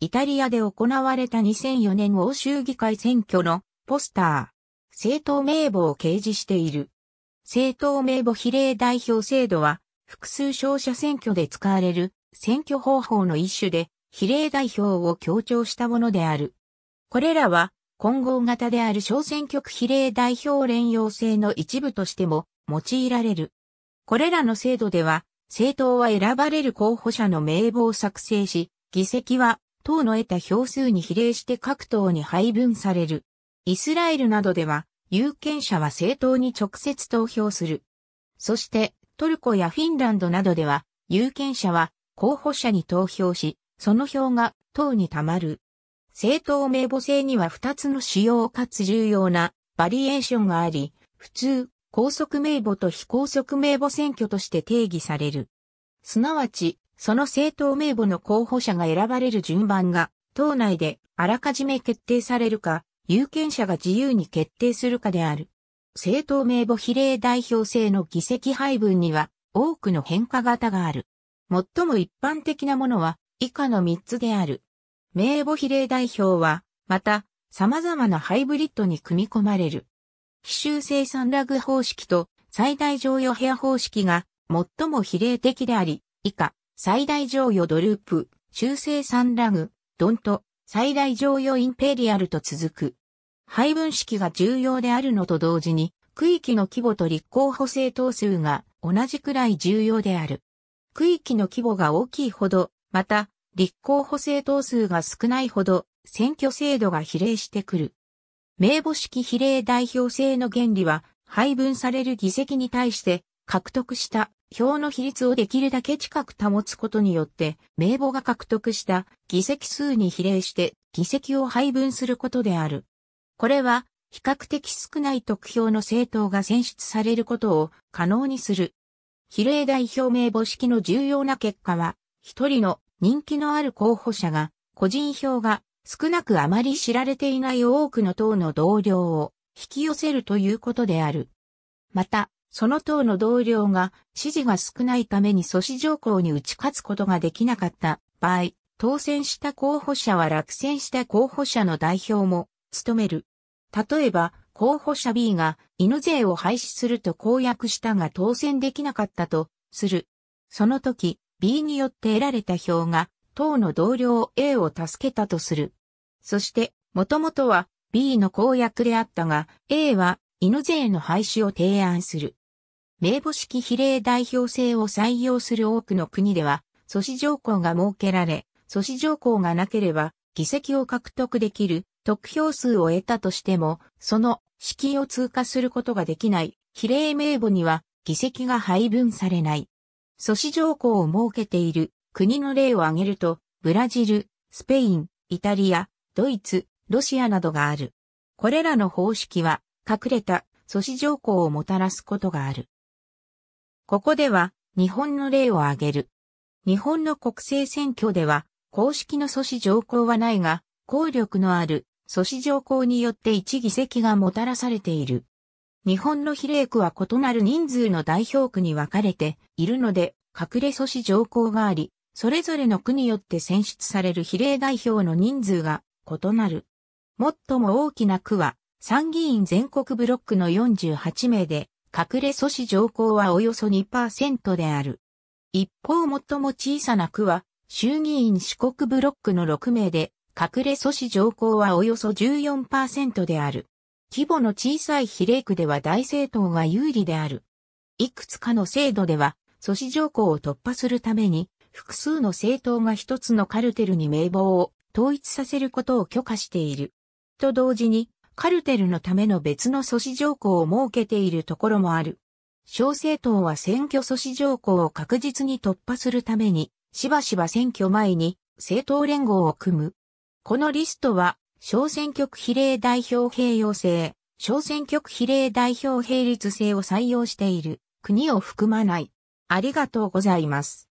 イタリアで行われた2004年欧州議会選挙のポスター、政党名簿を掲示している。政党名簿比例代表制度は、複数勝者選挙で使われる選挙方法の一種で、比例代表を強調したものである。これらは、混合型である小選挙区比例代表連用制の一部としても用いられる。これらの制度では、政党は選ばれる候補者の名簿を作成し、議席は党の得た票数に比例して各党に配分される。イスラエルなどでは、有権者は政党に直接投票する。そして、トルコやフィンランドなどでは、有権者は候補者に投票し、その票が党に貯まる。政党名簿制には2つの主要かつ重要なバリエーションがあり、普通、高速名簿と非高速名簿選挙として定義される。すなわち、その政党名簿の候補者が選ばれる順番が、党内であらかじめ決定されるか、有権者が自由に決定するかである。政党名簿比例代表制の議席配分には多くの変化型がある。最も一般的なものは以下の3つである。名簿比例代表は、また、様々なハイブリッドに組み込まれる。非修正産ラグ方式と最大乗用部屋方式が最も比例的であり、以下、最大乗与ドループ、中性酸ラグ、ドント、最大乗与インペリアルと続く。配分式が重要であるのと同時に、区域の規模と立候補政党数が同じくらい重要である。区域の規模が大きいほど、また、立候補政党数が少ないほど、選挙制度が比例してくる。名簿式比例代表制の原理は、配分される議席に対して、獲得した票の比率をできるだけ近く保つことによって、名簿が獲得した議席数に比例して議席を配分することである。これは、比較的少ない得票の政党が選出されることを可能にする。比例代表名簿式の重要な結果は、一人の人気のある候補者が、個人票が少なくあまり知られていない多くの党の同僚を引き寄せるということである。また、その党の同僚が支持が少ないために阻止条項に打ち勝つことができなかった場合、当選した候補者は落選した候補者の代表も務める。例えば、候補者 B が犬税を廃止すると公約したが当選できなかったとする。その時、B によって得られた票が党の同僚 A を助けたとする。そして、もともとは B の公約であったが、A は犬税の廃止を提案する。名簿式比例代表制を採用する多くの国では、阻止条項が設けられ、阻止条項がなければ、議席を獲得できる、得票数を得たとしても、その、式を通過することができない、比例名簿には、議席が配分されない。阻止条項を設けている、国の例を挙げると、ブラジル、スペイン、イタリア、ドイツ、ロシアなどがある。これらの方式は、隠れた阻止条項をもたらすことがある。ここでは日本の例を挙げる。日本の国政選挙では公式の阻止条項はないが、効力のある阻止条項によって1議席がもたらされている。日本の比例区は異なる人数の代表区に分かれているので、隠れ阻止条項があり、それぞれの区によって選出される比例代表の人数が異なる。最も大きな区は参議院全国ブロックの48名で、隠れ阻止条項はおよそ2%である。一方最も小さな区は、衆議院四国ブロックの6名で、隠れ阻止条項はおよそ14%である。規模の小さい比例区では大政党が有利である。いくつかの制度では、阻止条項を突破するために、複数の政党が一つのカルテルに名簿を統一させることを許可している。と同時に、カルテルのための別の阻止条項を設けているところもある。小政党は選挙阻止条項を確実に突破するために、しばしば選挙前に政党連合を組む。このリストは、小選挙区比例代表併用制、小選挙区比例代表並立制を採用している国を含まない。ありがとうございます。